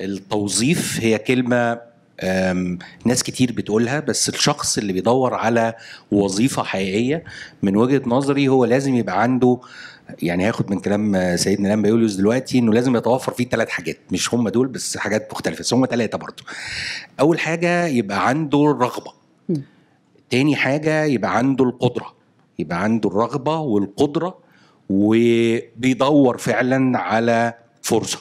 التوظيف هي كلمه ناس كتير بتقولها بس الشخص اللي بيدور على وظيفه حقيقيه من وجهه نظري هو لازم يبقى عنده يعني هاخد من كلام آه، سيدنا لامبيوليوس دلوقتي انه لازم يتوفر فيه ثلاث حاجات مش هم دول بس حاجات مختلفه بس هم ثلاثه برضه اول حاجه يبقى عنده الرغبه تاني حاجه يبقى عنده القدره يبقى عنده الرغبه والقدره وبيدور فعلا على فرصه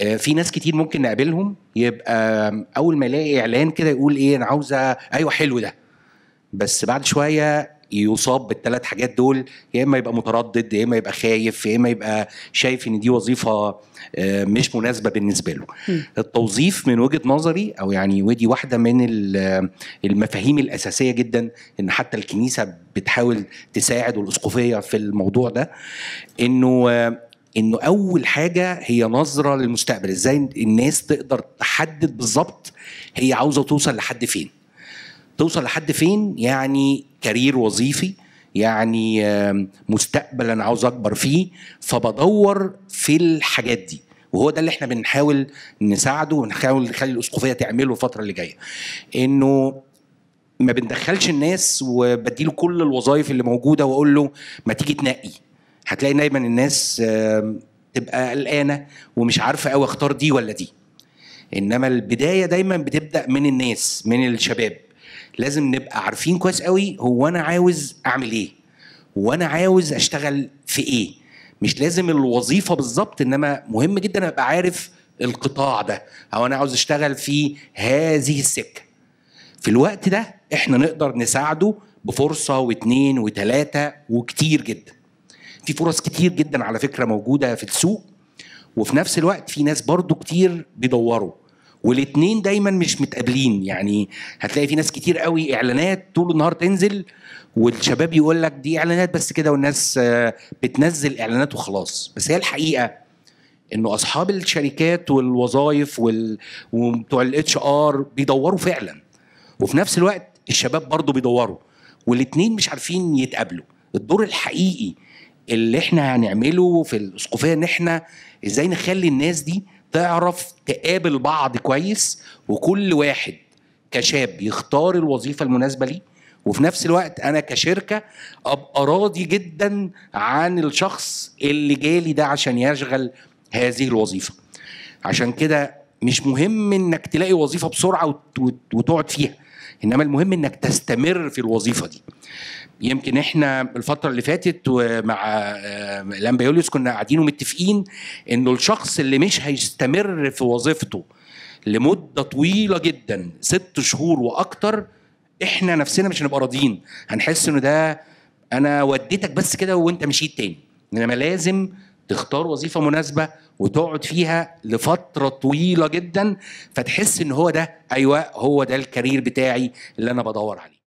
آه، في ناس كتير ممكن نقابلهم يبقى اول ما يلاقي اعلان كده يقول ايه انا عاوزه ايوه حلو ده بس بعد شويه يصاب بالتلات حاجات دول يا اما يبقى متردد يا اما يبقى خايف يا اما يبقى شايف ان دي وظيفه آه، مش مناسبه بالنسبه له م. التوظيف من وجهه نظري او يعني ودي واحده من المفاهيم الاساسيه جدا ان حتى الكنيسه بتحاول تساعد والاسقفيه في الموضوع ده انه آه، انه اول حاجه هي نظره للمستقبل ازاي الناس تقدر تحدد بالظبط هي عاوزه توصل لحد فين توصل لحد فين يعني كارير وظيفي يعني مستقبل انا عاوز اكبر فيه فبدور في الحاجات دي وهو ده اللي احنا بنحاول نساعده ونحاول نخلي الاسقفيه تعمله الفتره اللي جايه انه ما بندخلش الناس وبديله كل الوظائف اللي موجوده واقول له ما تيجي تنقي هتلاقي دايما الناس تبقى قلقانه ومش عارفه قوي اختار دي ولا دي انما البدايه دايما بتبدا من الناس من الشباب لازم نبقى عارفين كويس قوي هو انا عاوز اعمل ايه وانا عاوز اشتغل في ايه مش لازم الوظيفه بالظبط انما مهم جدا ابقى عارف القطاع ده او انا عاوز اشتغل في هذه السكه في الوقت ده احنا نقدر نساعده بفرصه واثنين وثلاثه وكتير جدا في فرص كتير جدا على فكره موجوده في السوق وفي نفس الوقت في ناس برضو كتير بيدوروا والاتنين دايما مش متقابلين يعني هتلاقي في ناس كتير قوي اعلانات طول النهار تنزل والشباب يقول لك دي اعلانات بس كده والناس آه، بتنزل اعلانات وخلاص بس هي الحقيقه انه اصحاب الشركات والوظائف وال... وبتوع الاتش ار بيدوروا فعلا وفي نفس الوقت الشباب برضه بيدوروا والاتنين مش عارفين يتقابلوا الدور الحقيقي اللي احنا هنعمله في الاسقفيه ان احنا ازاي نخلي الناس دي تعرف تقابل بعض كويس وكل واحد كشاب يختار الوظيفه المناسبه ليه وفي نفس الوقت انا كشركه ابقى راضي جدا عن الشخص اللي جالي ده عشان يشغل هذه الوظيفه عشان كده مش مهم انك تلاقي وظيفه بسرعه وتقعد فيها انما المهم انك تستمر في الوظيفه دي يمكن احنا الفتره اللي فاتت ومع آه، لامبيوليوس كنا قاعدين ومتفقين انه الشخص اللي مش هيستمر في وظيفته لمده طويله جدا ست شهور واكتر احنا نفسنا مش هنبقى راضيين هنحس انه ده انا وديتك بس كده وانت مشيت تاني انما لازم تختار وظيفه مناسبه وتقعد فيها لفترة طويلة جدا فتحس ان هو ده ايوه هو ده الكارير بتاعي اللي انا بدور عليه